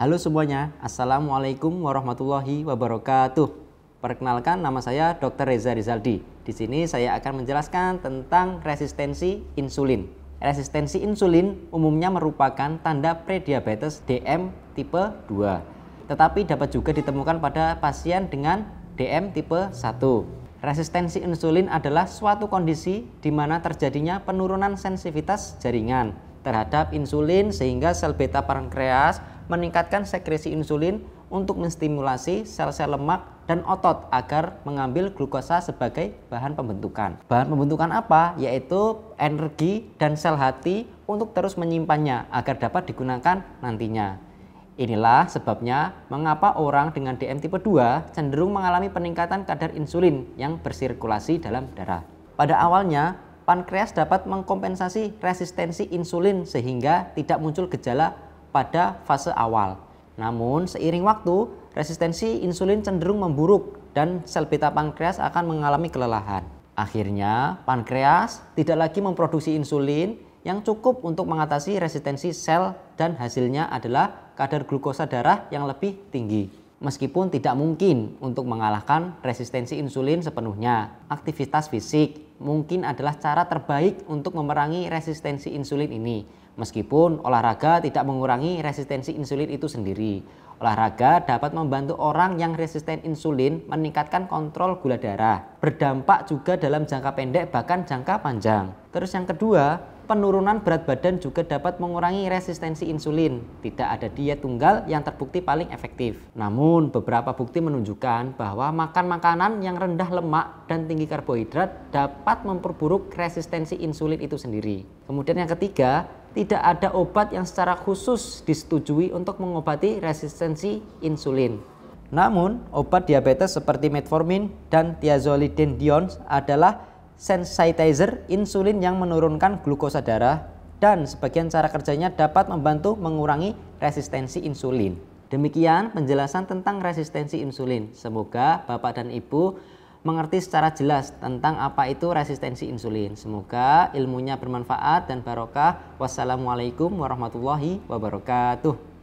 Halo semuanya, Assalamualaikum warahmatullahi wabarakatuh. Perkenalkan nama saya Dr. Reza Rizaldi. Di sini saya akan menjelaskan tentang resistensi insulin. Resistensi insulin umumnya merupakan tanda prediabetes DM tipe 2, tetapi dapat juga ditemukan pada pasien dengan DM tipe 1. Resistensi insulin adalah suatu kondisi di mana terjadinya penurunan sensitivitas jaringan terhadap insulin sehingga sel beta pankreas meningkatkan sekresi insulin untuk menstimulasi sel-sel lemak dan otot agar mengambil glukosa sebagai bahan pembentukan. Bahan pembentukan apa? Yaitu energi dan sel hati untuk terus menyimpannya agar dapat digunakan nantinya. Inilah sebabnya mengapa orang dengan DM tipe 2 cenderung mengalami peningkatan kadar insulin yang bersirkulasi dalam darah. Pada awalnya, pankreas dapat mengkompensasi resistensi insulin sehingga tidak muncul gejala pada fase awal. Namun, seiring waktu, resistensi insulin cenderung memburuk dan sel beta pankreas akan mengalami kelelahan. Akhirnya, pankreas tidak lagi memproduksi insulin yang cukup untuk mengatasi resistensi sel dan hasilnya adalah kadar glukosa darah yang lebih tinggi meskipun tidak mungkin untuk mengalahkan resistensi insulin sepenuhnya. Aktivitas fisik mungkin adalah cara terbaik untuk memerangi resistensi insulin ini. Meskipun olahraga tidak mengurangi resistensi insulin itu sendiri, olahraga dapat membantu orang yang resisten insulin meningkatkan kontrol gula darah. Berdampak juga dalam jangka pendek bahkan jangka panjang. Terus yang kedua, penurunan berat badan juga dapat mengurangi resistensi insulin. Tidak ada diet tunggal yang terbukti paling efektif. Namun, beberapa bukti menunjukkan bahwa makan makanan yang rendah lemak dan tinggi karbohidrat dapat memperburuk resistensi insulin itu sendiri. Kemudian yang ketiga, tidak ada obat yang secara khusus disetujui untuk mengobati resistensi insulin. Namun, obat diabetes seperti metformin dan tiazolidinediones adalah sensitizer insulin yang menurunkan glukosa darah dan sebagian cara kerjanya dapat membantu mengurangi resistensi insulin. Demikian penjelasan tentang resistensi insulin. Semoga Bapak dan Ibu mengerti secara jelas tentang apa itu resistensi insulin. Semoga ilmunya bermanfaat dan barokah. Wassalamualaikum warahmatullahi wabarakatuh.